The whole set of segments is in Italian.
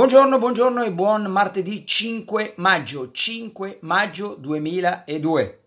Buongiorno, buongiorno e buon martedì 5 maggio, 5 maggio 2002.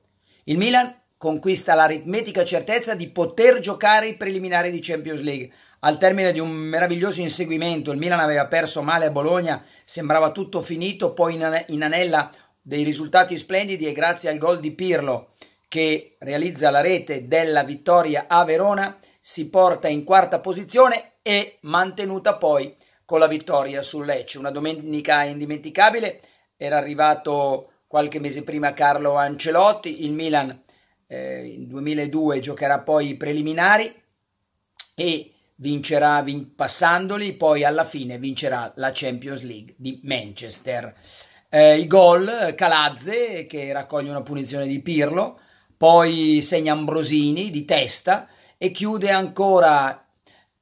Il Milan conquista l'aritmetica certezza di poter giocare i preliminari di Champions League. Al termine di un meraviglioso inseguimento, il Milan aveva perso male a Bologna, sembrava tutto finito, poi in anella dei risultati splendidi e grazie al gol di Pirlo che realizza la rete della vittoria a Verona si porta in quarta posizione e mantenuta poi con la vittoria sul Lecce, una domenica indimenticabile, era arrivato qualche mese prima Carlo Ancelotti, il Milan eh, in 2002 giocherà poi i preliminari e vincerà vin- passandoli, poi alla fine vincerà la Champions League di Manchester. Eh, I gol Calazze che raccoglie una punizione di Pirlo, poi segna Ambrosini di testa e chiude ancora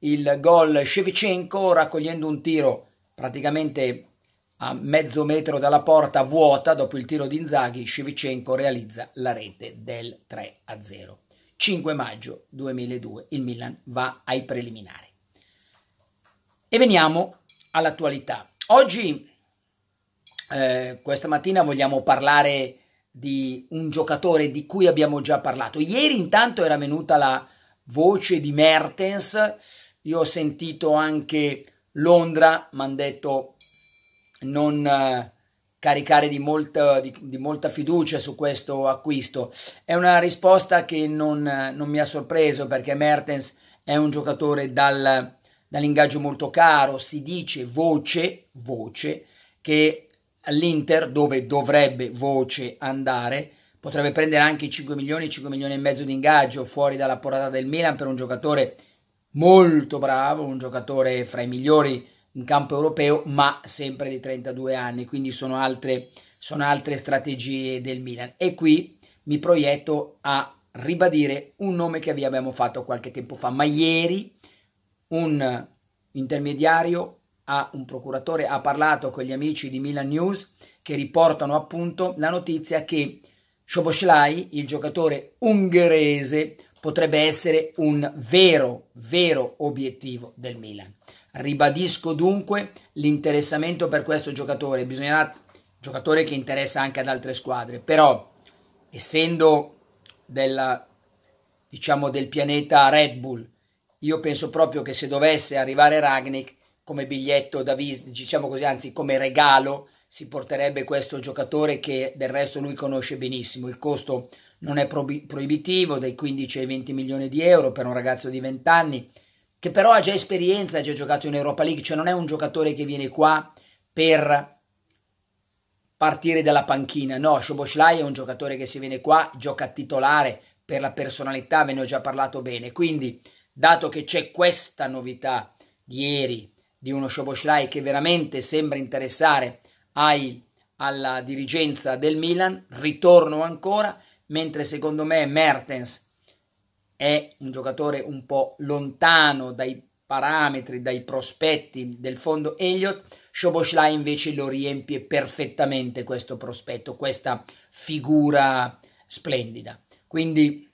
il gol Shevchenko raccogliendo un tiro praticamente a mezzo metro dalla porta vuota dopo il tiro di Inzaghi Shevchenko realizza la rete del 3 0 5 maggio 2002 il Milan va ai preliminari e veniamo all'attualità oggi eh, questa mattina vogliamo parlare di un giocatore di cui abbiamo già parlato ieri intanto era venuta la voce di Mertens io ho sentito anche Londra, mi hanno detto non eh, caricare di molta, di, di molta, fiducia su questo acquisto. È una risposta che non, eh, non mi ha sorpreso perché Mertens è un giocatore dal, dall'ingaggio molto caro. Si dice voce, voce che all'Inter, dove dovrebbe voce andare, potrebbe prendere anche 5 milioni, 5 milioni e mezzo di ingaggio fuori dalla portata del Milan per un giocatore molto bravo, un giocatore fra i migliori in campo europeo, ma sempre di 32 anni, quindi sono altre, sono altre strategie del Milan. E qui mi proietto a ribadire un nome che vi abbiamo fatto qualche tempo fa, ma ieri un intermediario a un procuratore ha parlato con gli amici di Milan News che riportano appunto la notizia che Szoboszlai, il giocatore ungherese, potrebbe essere un vero, vero obiettivo del Milan. Ribadisco dunque l'interessamento per questo giocatore, bisognerà giocatore che interessa anche ad altre squadre, però essendo della, diciamo, del pianeta Red Bull, io penso proprio che se dovesse arrivare Ragnik come biglietto da visita, diciamo così, anzi come regalo, si porterebbe questo giocatore che del resto lui conosce benissimo, il costo non è proib- proibitivo, dai 15 ai 20 milioni di euro per un ragazzo di 20 anni, che però ha già esperienza, ha già giocato in Europa League, cioè non è un giocatore che viene qua per partire dalla panchina, no, Shoboslai è un giocatore che se viene qua gioca titolare per la personalità, ve ne ho già parlato bene, quindi dato che c'è questa novità di ieri di uno Shoboslai che veramente sembra interessare ai, alla dirigenza del Milan, ritorno ancora, mentre secondo me Mertens è un giocatore un po' lontano dai parametri, dai prospetti del fondo Elliott, Shoboshla invece lo riempie perfettamente questo prospetto, questa figura splendida. Quindi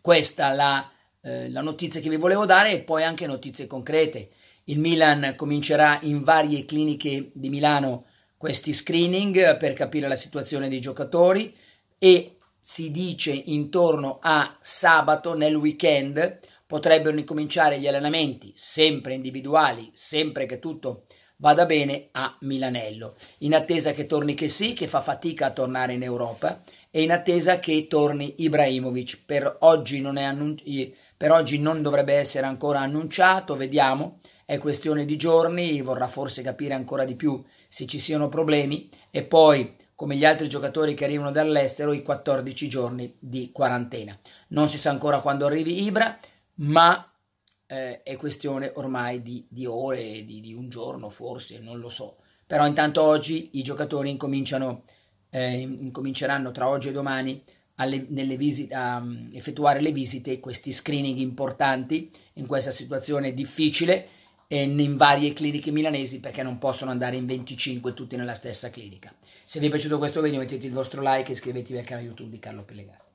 questa è la, eh, la notizia che vi volevo dare e poi anche notizie concrete. Il Milan comincerà in varie cliniche di Milano questi screening per capire la situazione dei giocatori e si dice intorno a sabato nel weekend potrebbero incominciare gli allenamenti sempre individuali, sempre che tutto vada bene a Milanello, in attesa che torni che sì, che fa fatica a tornare in Europa e in attesa che torni Ibrahimovic. Per oggi non, annun- per oggi non dovrebbe essere ancora annunciato, vediamo, è questione di giorni, vorrà forse capire ancora di più se ci siano problemi e poi come gli altri giocatori che arrivano dall'estero, i 14 giorni di quarantena. Non si sa ancora quando arrivi Ibra, ma eh, è questione ormai di, di ore, di, di, un giorno forse, non lo so. Però intanto oggi i giocatori incominciano, eh, incominceranno tra oggi e domani alle, visite, a mm, effettuare le visite, questi screening importanti in questa situazione difficile in varie cliniche milanesi perché non possono andare in 25 tutti nella stessa clinica. Se vi è piaciuto questo video mettete il vostro like e iscrivetevi al canale YouTube di Carlo Pellegatti.